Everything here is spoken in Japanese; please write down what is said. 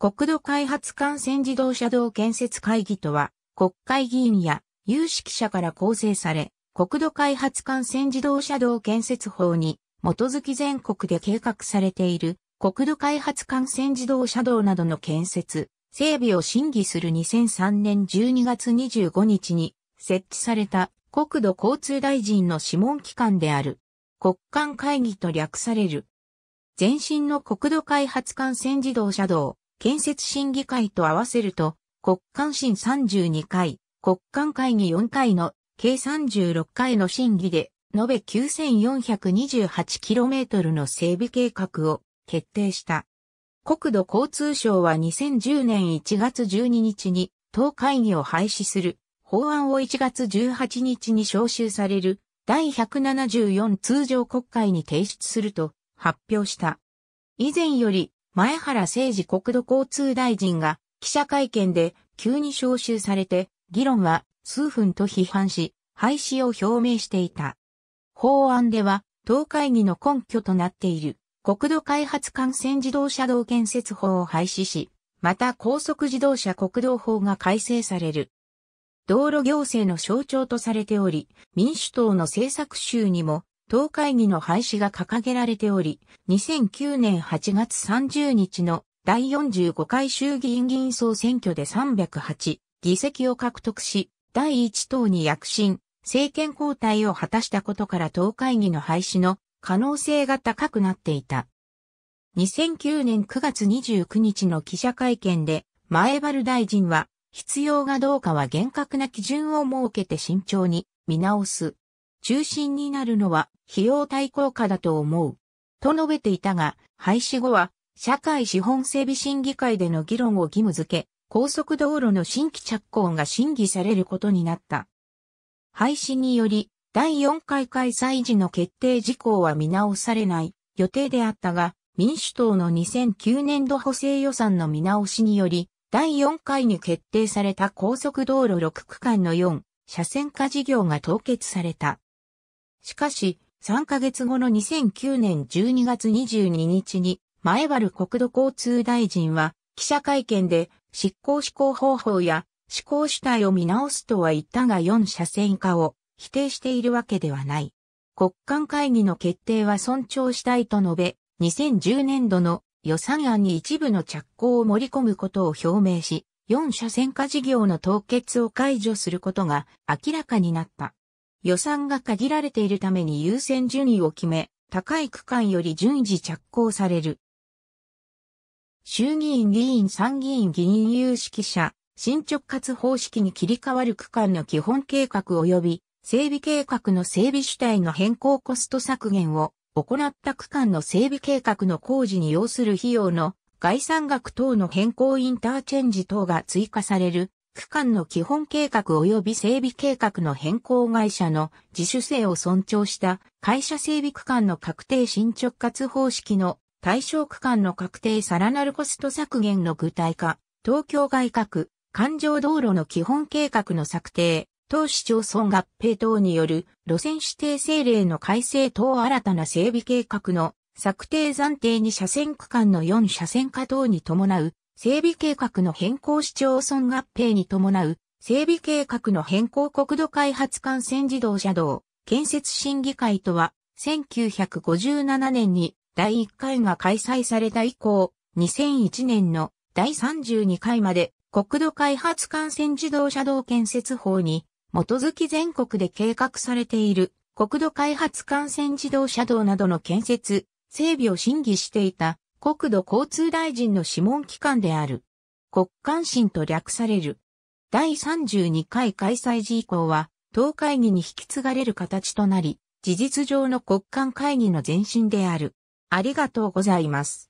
国土開発幹線自動車道建設会議とは、国会議員や有識者から構成され、国土開発幹線自動車道建設法に基づき全国で計画されている国土開発幹線自動車道などの建設、整備を審議する2003年12月25日に設置された国土交通大臣の諮問機関である国間会議と略される。前身の国土開発幹線自動車道建設審議会と合わせると、国間審32回、国間会議4回の計36回の審議で、延べ 9428km の整備計画を決定した。国土交通省は2010年1月12日に党会議を廃止する法案を1月18日に召集される第174通常国会に提出すると発表した。以前より前原誠治国土交通大臣が記者会見で急に招集されて議論は数分と批判し廃止を表明していた。法案では党会議の根拠となっている国土開発幹線自動車道建設法を廃止し、また高速自動車国道法が改正される。道路行政の象徴とされており、民主党の政策集にも党会議の廃止が掲げられており、2009年8月30日の第45回衆議院議員総選挙で308議席を獲得し、第1党に躍進、政権交代を果たしたことから党会議の廃止の可能性が高くなっていた。2009年9月29日の記者会見で、前原大臣は、必要がどうかは厳格な基準を設けて慎重に見直す中心になるのは費用対効果だと思う。と述べていたが、廃止後は、社会資本整備審議会での議論を義務付け、高速道路の新規着工が審議されることになった。廃止により、第4回開催時の決定事項は見直されない予定であったが、民主党の2009年度補正予算の見直しにより、第4回に決定された高速道路6区間の4車線化事業が凍結された。しかし、3ヶ月後の2009年12月22日に、前原国土交通大臣は、記者会見で、執行施行方法や、施行主体を見直すとは言ったが4車線化を否定しているわけではない。国間会議の決定は尊重したいと述べ、2010年度の予算案に一部の着工を盛り込むことを表明し、4車線化事業の凍結を解除することが明らかになった。予算が限られているために優先順位を決め、高い区間より順次着工される。衆議院議員参議院議員有識者、進捗活方式に切り替わる区間の基本計画及び整備計画の整備主体の変更コスト削減を行った区間の整備計画の工事に要する費用の概算額等の変更インターチェンジ等が追加される区間の基本計画及び整備計画の変更会社の自主性を尊重した会社整備区間の確定進捗活方式の対象区間の確定さらなるコスト削減の具体化、東京外郭、環状道路の基本計画の策定、当市町村合併等による路線指定政令の改正等新たな整備計画の策定暫定に車線区間の4車線化等に伴う整備計画の変更市町村合併に伴う、整備計画の変更国土開発幹線自動車道、建設審議会とは、1957年に第1回が開催された以降、2001年の第32回まで国土開発幹線自動車道建設法に基づき全国で計画されている国土開発幹線自動車道などの建設、整備を審議していた国土交通大臣の諮問機関である。国関心と略される。第32回開催時以降は、党会議に引き継がれる形となり、事実上の国間会議の前身である。ありがとうございます。